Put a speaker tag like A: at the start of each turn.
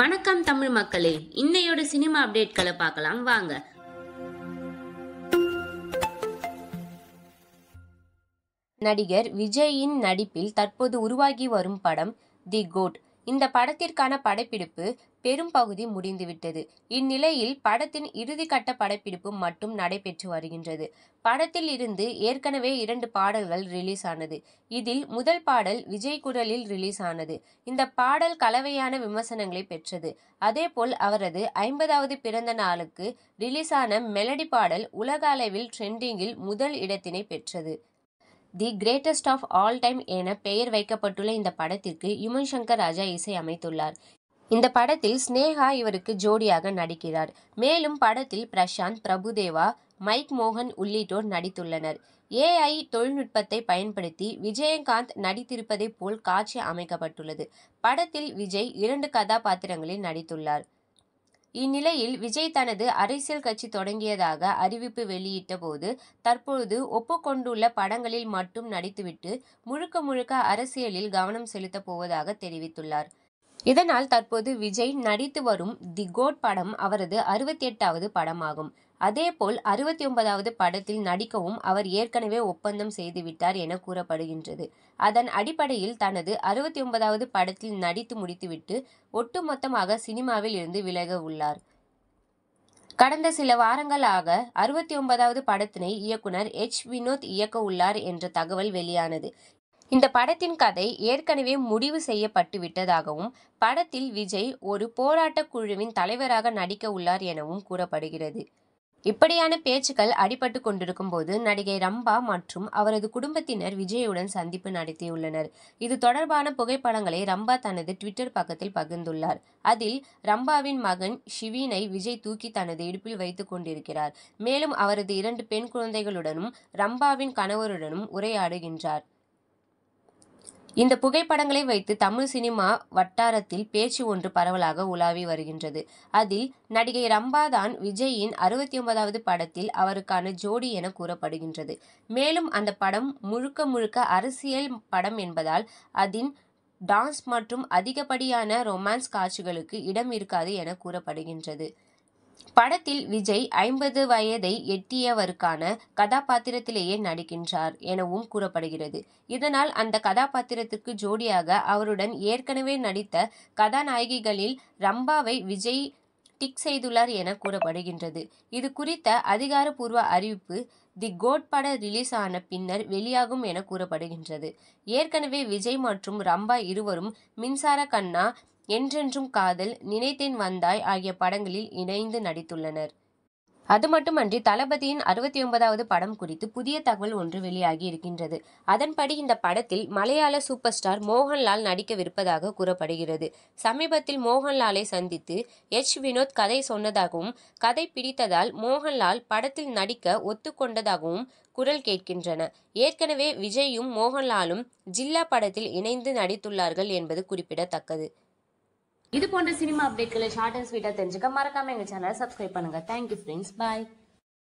A: வணக்கம் தமிழ் மக்களே இன்னையோட சினிமா அப்டேட்களை பார்க்கலாம் வாங்க நடிகர் விஜயின் நடிப்பில் தற்போது உருவாகி வரும் படம் தி கோட் இந்த படத்திற்கான படப்பிடிப்பு பெரும் பகுதி முடிந்துவிட்டது இந்நிலையில் படத்தின் இறுதிக்கட்ட படப்பிடிப்பு மட்டும் நடைபெற்று வருகின்றது படத்தில் இருந்து ஏற்கனவே இரண்டு பாடல்கள் ரிலீஸ் ஆனது இதில் முதல் பாடல் விஜய் குரலில் ரிலீஸ் ஆனது இந்த பாடல் கலவையான விமர்சனங்களை பெற்றது அதேபோல் அவரது ஐம்பதாவது பிறந்த நாளுக்கு ரிலீஸான மெலடி பாடல் உலக அளவில் ட்ரெண்டிங்கில் முதல் இடத்தினை பெற்றது the greatest of all time என பெயர் வைக்கப்பட்டுள்ள இந்த படத்திற்கு யுமன் சங்கர் ராஜா இசை அமைத்துள்ளார் இந்த படத்தில் ஸ்னேகா இவருக்கு ஜோடியாக நடிக்கிறார் மேலும் படத்தில் பிரசாந்த் பிரபுதேவா மைக் மோகன் உள்ளிட்டோர் நடித்துள்ளனர் ஏஐ தொழில்நுட்பத்தை பயன்படுத்தி விஜயகாந்த் நடித்திருப்பதைப் போல் காட்சி அமைக்கப்பட்டுள்ளது படத்தில் விஜய் இரண்டு கதாபாத்திரங்களில் நடித்துள்ளார் இந்நிலையில் விஜய் தனது அரசியல் கட்சி தொடங்கியதாக அறிவிப்பு வெளியிட்ட போது தற்பொழுது ஒப்புக்கொண்டுள்ள படங்களில் மட்டும் நடித்துவிட்டு முழுக்க முழுக்க அரசியலில் கவனம் செலுத்தப் போவதாக தெரிவித்துள்ளார் இதனால் தற்போது விஜய் நடித்து வரும் தி கோட் படம் அவரது அறுபத்தி எட்டாவது படமாகும் அதேபோல் அறுபத்தி ஒன்பதாவது படத்தில் நடிக்கவும் அவர் ஏற்கனவே ஒப்பந்தம் செய்துவிட்டார் என கூறப்படுகின்றது அதன் அடிப்படையில் தனது அறுபத்தி ஒன்பதாவது படத்தில் நடித்து முடித்துவிட்டு ஒட்டுமொத்தமாக சினிமாவில் இருந்து விலக உள்ளார் கடந்த சில வாரங்களாக அறுபத்தி ஒன்பதாவது படத்தினை இயக்குனர் எச் வினோத் இயக்க உள்ளார் என்ற தகவல் வெளியானது இந்த படத்தின் கதை ஏற்கனவே முடிவு செய்யப்பட்டு விட்டதாகவும் படத்தில் விஜய் ஒரு போராட்ட குழுவின் தலைவராக நடிக்க உள்ளார் எனவும் கூறப்படுகிறது இப்படியான பேச்சுக்கள் அடிபட்டு கொண்டிருக்கும் போது நடிகை ரம்பா மற்றும் அவரது குடும்பத்தினர் விஜயுடன் சந்திப்பு நடத்தியுள்ளனர் இது தொடர்பான புகைப்படங்களை ரம்பா தனது ட்விட்டர் பக்கத்தில் பகிர்ந்துள்ளார் அதில் ரம்பாவின் மகன் ஷிவினை விஜய் தூக்கி தனது இடுப்பில் வைத்துக் கொண்டிருக்கிறார் மேலும் அவரது இரண்டு பெண் குழந்தைகளுடனும் ரம்பாவின் கணவருடனும் உரையாடுகின்றார் இந்த புகைப்படங்களை வைத்து தமிழ் சினிமா வட்டாரத்தில் பேச்சு ஒன்று பரவலாக உலாவி வருகின்றது அதில் நடிகை ரம்பாதான் விஜயின் அறுபத்தி ஒன்பதாவது படத்தில் அவருக்கான ஜோடி என கூறப்படுகின்றது மேலும் அந்த படம் முழுக்க முழுக்க அரசியல் படம் என்பதால் அதன் டான்ஸ் மற்றும் அதிகப்படியான ரொமான்ஸ் காட்சிகளுக்கு இடம் இருக்காது என கூறப்படுகின்றது படத்தில் விஜய் ஐம்பது வயதை எட்டியவருக்கான கதாபாத்திரத்திலேயே நடிக்கின்றார் எனவும் கூறப்படுகிறது இதனால் அந்த கதாபாத்திரத்திற்கு ஜோடியாக அவருடன் ஏற்கனவே நடித்த கதாநாயகிகளில் ரம்பாவை விஜய் டிக் செய்துள்ளார் என கூறப்படுகின்றது இது குறித்த அதிகாரப்பூர்வ அறிவிப்பு தி கோட் பட ரிலீஸ் ஆன பின்னர் வெளியாகும் என கூறப்படுகின்றது ஏற்கனவே விஜய் மற்றும் ரம்பா இருவரும் மின்சார கண்ணா என்றென்றும் காதல் நினைத்தேன் வந்தாய் ஆகிய படங்களில் இணைந்து நடித்துள்ளனர் அது மட்டுமன்றி தளபதியின் அறுபத்தி ஒன்பதாவது படம் குறித்து புதிய தகவல் ஒன்று வெளியாகி இருக்கின்றது அதன்படி இந்த படத்தில் மலையாள சூப்பர் ஸ்டார் மோகன்லால் நடிக்கவிருப்பதாக கூறப்படுகிறது சமீபத்தில் மோகன்லாலை சந்தித்து எச் வினோத் கதை சொன்னதாகவும் கதை பிடித்ததால் மோகன்லால் படத்தில் நடிக்க ஒத்துக்கொண்டதாகவும் குரல் கேட்கின்றன ஏற்கனவே விஜயும் மோகன்லாலும் ஜில்லா படத்தில் இணைந்து நடித்துள்ளார்கள் என்பது குறிப்பிடத்தக்கது இது போன்ற சினிமா அப்டேட்களை ஷார்ட் அண்ட் ஸ்வீட்டாக தெரிஞ்சுக்க மறக்காம எங்கள் சேனலை சப்ஸ்கிரைப் பண்ணுங்கள் தேங்க்யூ ஃப்ரெண்ட்ஸ் பாய்